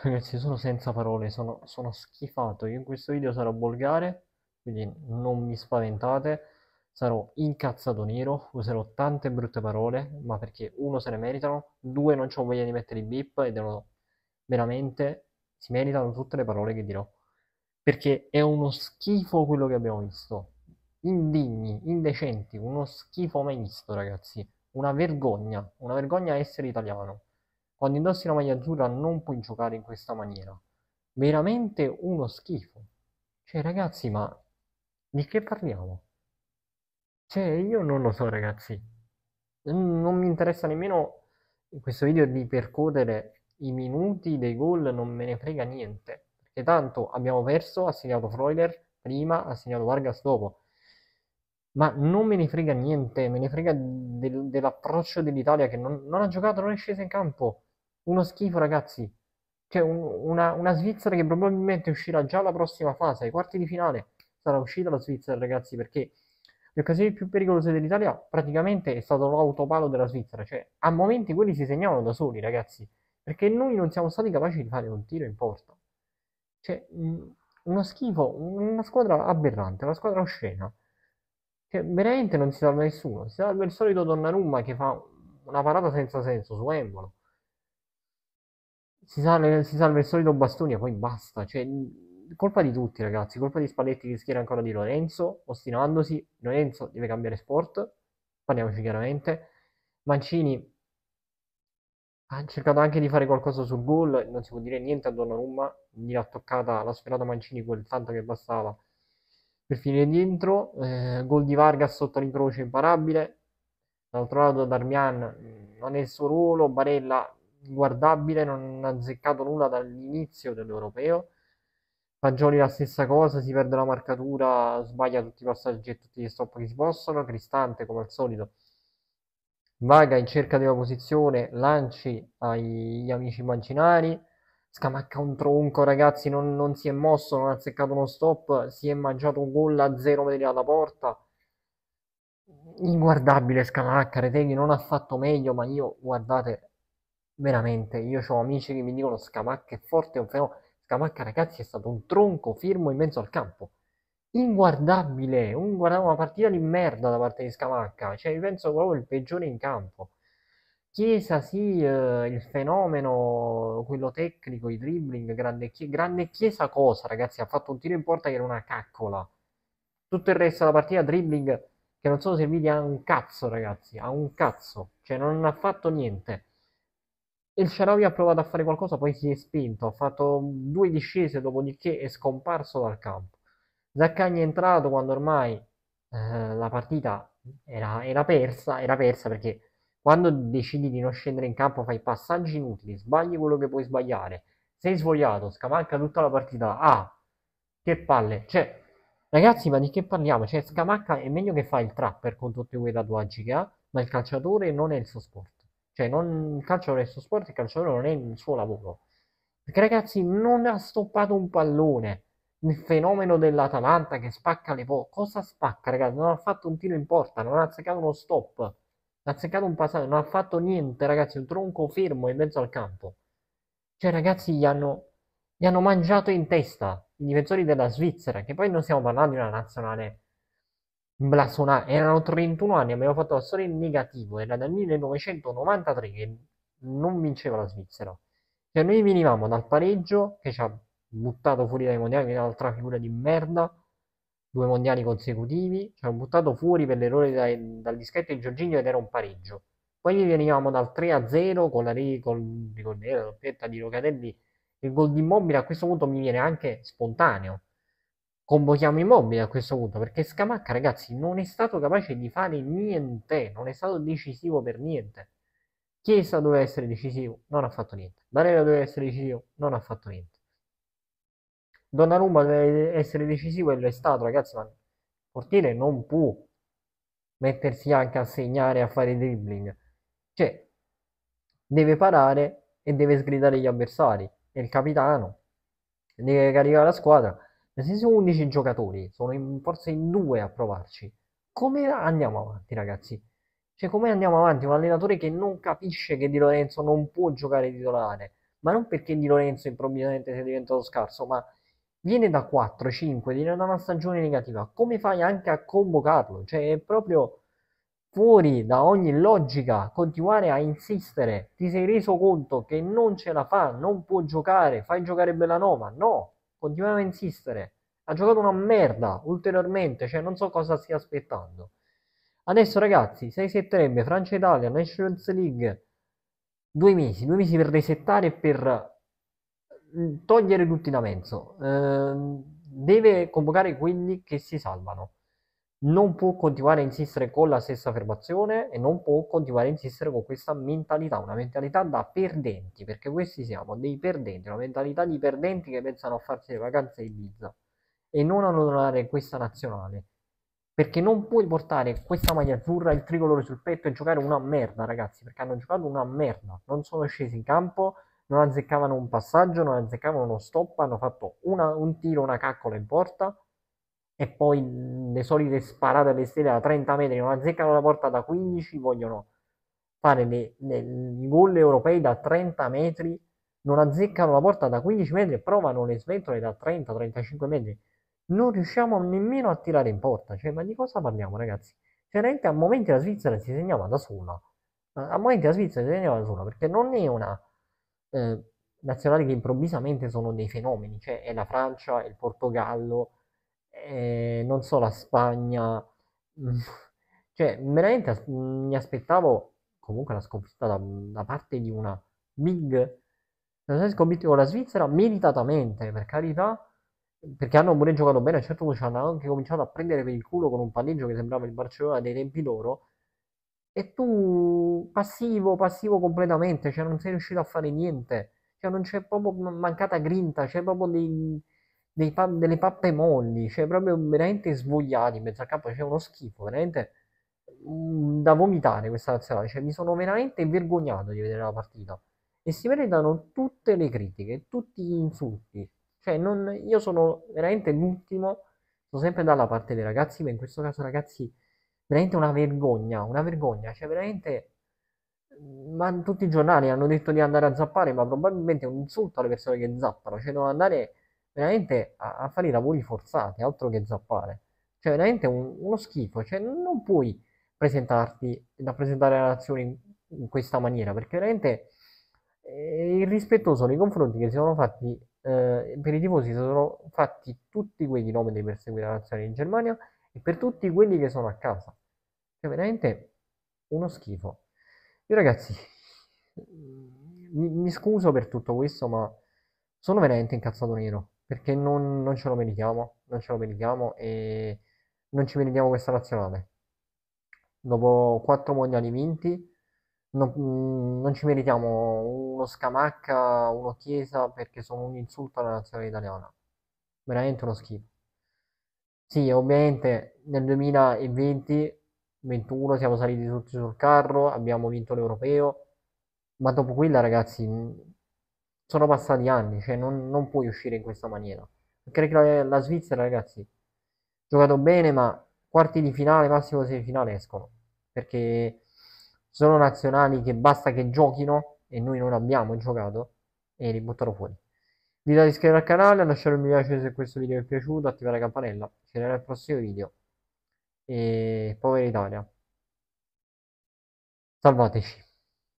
Ragazzi, sono senza parole, sono, sono schifato. Io in questo video sarò volgare, quindi non mi spaventate. Sarò incazzato nero, userò tante brutte parole, ma perché uno se ne meritano, due non ho voglia di mettere i bip e erano veramente si meritano tutte le parole che dirò. Perché è uno schifo quello che abbiamo visto. Indigni, indecenti, uno schifo mai visto, ragazzi. Una vergogna, una vergogna essere italiano. Quando indossi la maglia azzurra non puoi giocare in questa maniera. Veramente uno schifo. Cioè, ragazzi, ma di che parliamo? Cioè, io non lo so, ragazzi. Non mi interessa nemmeno in questo video di percorrere i minuti dei gol, non me ne frega niente. Perché tanto abbiamo perso, ha segnato Freuler prima, ha segnato Vargas dopo. Ma non me ne frega niente, me ne frega del, dell'approccio dell'Italia che non, non ha giocato, non è scesa in campo uno schifo, ragazzi. C'è cioè, un, una, una, Svizzera che probabilmente uscirà già alla prossima fase, ai quarti di finale sarà uscita la Svizzera, ragazzi, perché le occasioni più pericolose dell'Italia praticamente è stato l'autopalo della Svizzera. Cioè, a momenti quelli si segnavano da soli, ragazzi, perché noi non siamo stati capaci di fare un tiro in porta. Cioè, uno schifo, una squadra aberrante, una squadra oscena. Cioè, veramente non si salva nessuno. Si salva il solito Donnarumma che fa una parata senza senso su Embolo si, sale, si salva il solito Bastoni e poi basta. Cioè, colpa di tutti, ragazzi. Colpa di Spalletti che schiera ancora di Lorenzo, ostinandosi. Lorenzo deve cambiare sport, parliamoci chiaramente. Mancini ha cercato anche di fare qualcosa sul gol, non si può dire niente a Donnarumma, gli ha toccata la sperata Mancini quel tanto che bastava per finire dentro. Eh, gol di Vargas sotto l'incrocio imparabile. D'altro lato Darmian mm, non è il suo ruolo, Barella guardabile, non ha azzeccato nulla dall'inizio dell'Europeo. Fagioli la stessa cosa, si perde la marcatura, sbaglia tutti i passaggi e tutti gli stop che si possono. Cristante, come al solito, vaga in cerca della posizione, lanci agli amici immaginari. Scamacca un tronco, ragazzi, non, non, si è mosso, non ha azzeccato uno stop, si è mangiato un gol a zero metri alla porta. Inguardabile Scamacca, Reteghi non ha fatto meglio, ma io, guardate, veramente, io ho amici che mi dicono Scamacca è forte, è un fenomeno. Scamacca, ragazzi, è stato un tronco firmo in mezzo al campo. Inguardabile, un, una partita di merda da parte di Scamacca, cioè penso proprio il peggiore in campo. Chiesa sì, eh, il fenomeno, quello tecnico, i dribbling, grande, chie- grande Chiesa cosa ragazzi, ha fatto un tiro in porta che era una caccola. Tutto il resto della partita dribbling che non sono serviti a un cazzo ragazzi, a un cazzo, cioè non ha fatto niente il Ceravi ha provato a fare qualcosa, poi si è spinto, ha fatto due discese, dopodiché è scomparso dal campo. Zaccagni è entrato quando ormai eh, la partita era, era, persa, era persa perché quando decidi di non scendere in campo fai passaggi inutili, sbagli quello che puoi sbagliare, sei svogliato, scamanca tutta la partita. Ah, che palle! Cioè, ragazzi, ma di che parliamo? Cioè, scamacca è meglio che fa il trapper con tutti quei tatuaggi che ha, ma il calciatore non è il suo sport. Cioè, non, il calcio non è il suo sport, il calcio non è il suo lavoro. Perché, ragazzi, non ha stoppato un pallone. Il fenomeno dell'Atalanta che spacca le po'. Cosa spacca, ragazzi? Non ha fatto un tiro in porta, non ha azzeccato uno stop, non ha azzeccato un passaggio, non ha fatto niente, ragazzi. Un tronco fermo in mezzo al campo. Cioè, ragazzi, gli hanno, gli hanno mangiato in testa i difensori della Svizzera, che poi non stiamo parlando di una nazionale blasonati, erano 31 anni, abbiamo fatto la storia in negativo, era dal 1993 che non vinceva la Svizzera. Cioè noi venivamo dal pareggio che ci ha buttato fuori dai mondiali, che era un'altra figura di merda, due mondiali consecutivi, ci hanno buttato fuori per l'errore dal dischetto di Giorginio ed era un pareggio. Poi venivamo dal 3-0 con la re, con, con la doppietta di Locatelli, il gol di Immobile a questo punto mi viene anche spontaneo, convochiamo immobile a questo punto perché Scamacca ragazzi non è stato capace di fare niente non è stato decisivo per niente Chiesa doveva essere decisivo non ha fatto niente Barella doveva essere decisivo non ha fatto niente Donnarumma doveva essere decisivo e lo è stato ragazzi ma il portiere non può mettersi anche a segnare a fare dribbling cioè deve parare e deve sgridare gli avversari è il capitano deve caricare la squadra se sono 11 giocatori, sono in, forse in due a provarci, come andiamo avanti, ragazzi? Cioè, come andiamo avanti? Un allenatore che non capisce che Di Lorenzo non può giocare titolare, ma non perché Di Lorenzo improvvisamente sia diventato scarso, ma viene da 4, 5, viene da una stagione negativa. Come fai anche a convocarlo? Cioè, è proprio fuori da ogni logica continuare a insistere. Ti sei reso conto che non ce la fa, non può giocare, fai giocare Bellanova? No, continuava a insistere. Ha giocato una merda ulteriormente, cioè non so cosa stia aspettando. Adesso ragazzi, 6 settembre, Francia-Italia, Nations League, due mesi, due mesi per resettare e per mm, togliere tutti da mezzo. Eh, deve convocare quelli che si salvano non può continuare a insistere con la stessa affermazione e non può continuare a insistere con questa mentalità, una mentalità da perdenti, perché questi siamo dei perdenti, una mentalità di perdenti che pensano a farsi le vacanze in Ibiza e non ad onorare questa nazionale. Perché non puoi portare questa maglia azzurra, il tricolore sul petto e giocare una merda, ragazzi, perché hanno giocato una merda, non sono scesi in campo, non azzeccavano un passaggio, non azzeccavano uno stop, hanno fatto una, un tiro, una caccola in porta e poi le solite sparate per stelle da 30 metri non azzeccano la porta da 15, vogliono fare le, le, i gol europei da 30 metri, non azzeccano la porta da 15 metri e provano le sventole da 30-35 metri. Non riusciamo nemmeno a tirare in porta, cioè ma di cosa parliamo ragazzi? Cioè a momenti la Svizzera si segnava da sola, a momenti la Svizzera si segnava da sola perché non è una... Eh, nazionali che improvvisamente sono dei fenomeni, cioè è la Francia, è il Portogallo, eh, non so, la Spagna, mm, cioè veramente mi aspettavo comunque la sconfitta da, da parte di una MIG, non si sconfitta con la Svizzera meritatamente, per carità, perché hanno pure giocato bene, A certo punto ci hanno anche cominciato a prendere per il culo con un palleggio che sembrava il Barcellona dei tempi loro, e tu passivo, passivo completamente, cioè non sei riuscito a fare niente, cioè non c'è proprio mancata grinta, c'è proprio dei dei pa- delle pappe molli, cioè proprio veramente svogliati in mezzo al campo, c'è cioè uno schifo, veramente mh, mm, da vomitare questa nazionale, cioè mi sono veramente vergognato di vedere la partita e si meritano tutte le critiche, tutti gli insulti, cioè non, io sono veramente l'ultimo, sono sempre dalla parte dei ragazzi, ma in questo caso ragazzi veramente una vergogna, una vergogna, cioè veramente mm, ma tutti i giornali hanno detto di andare a zappare, ma probabilmente è un insulto alle persone che zappano, cioè devono andare veramente a, a fare i lavori forzati, altro che zappare. Cioè, veramente un, uno schifo. Cioè, non puoi presentarti, rappresentare la nazione in, in, questa maniera, perché veramente è eh, irrispettoso nei confronti che si sono fatti, eh, per i tifosi si sono fatti tutti quei nomi per seguire la nazione in Germania e per tutti quelli che sono a casa. Cioè, veramente uno schifo. Io ragazzi, mi, mi scuso per tutto questo, ma sono veramente incazzato nero perché non, non ce lo meritiamo, non ce lo meritiamo e non ci meritiamo questa nazionale. Dopo quattro mondiali vinti, non, mm, non, ci meritiamo uno Scamacca, uno Chiesa perché sono un insulto alla nazionale italiana. Veramente uno schifo. Sì, ovviamente nel 2020-21 siamo saliti tutti sul carro, abbiamo vinto l'Europeo, ma dopo quella ragazzi sono passati anni, cioè non, non puoi uscire in questa maniera. Perché la, la Svizzera, ragazzi, ha giocato bene, ma quarti di finale, massimo semifinale escono. Perché sono nazionali che basta che giochino e noi non abbiamo giocato e li buttano fuori. Vi date iscrivervi al canale, lasciare un mi piace se questo video vi è piaciuto, attivare la campanella. Ci vediamo nel prossimo video. E povera Italia. Salvateci.